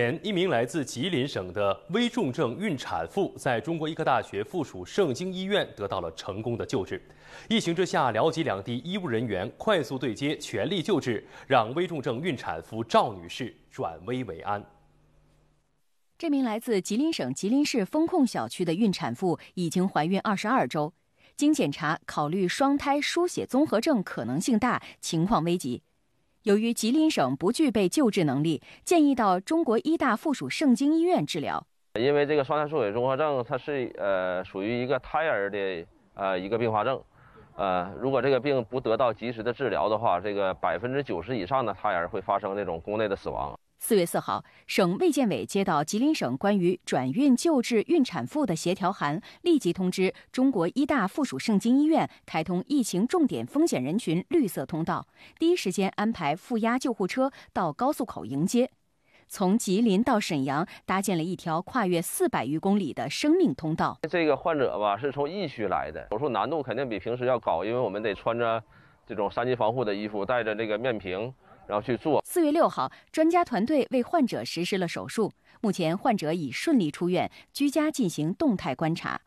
前一名来自吉林省的危重症孕产妇，在中国医科大学附属盛京医院得到了成功的救治。疫情之下，辽吉两地医务人员快速对接，全力救治，让危重症孕产妇赵女士转危为安。这名来自吉林省吉林市封控小区的孕产妇已经怀孕二十二周，经检查，考虑双胎输血综合症可能性大，情况危急。由于吉林省不具备救治能力，建议到中国医大附属盛京医院治疗。因为这个双胎输血综合症，它是呃属于一个胎儿的呃一个并发症，呃，如果这个病不得到及时的治疗的话，这个百分之九十以上的胎儿会发生这种宫内的死亡。四月四号，省卫健委接到吉林省关于转运救治孕产妇的协调函，立即通知中国医大附属盛京医院开通疫情重点风险人群绿色通道，第一时间安排负压救护车到高速口迎接，从吉林到沈阳搭建了一条跨越四百余公里的生命通道。这个患者吧是从疫区来的，手术难度肯定比平时要高，因为我们得穿着这种三级防护的衣服，戴着这个面屏。然后去做。四月六号，专家团队为患者实施了手术，目前患者已顺利出院，居家进行动态观察。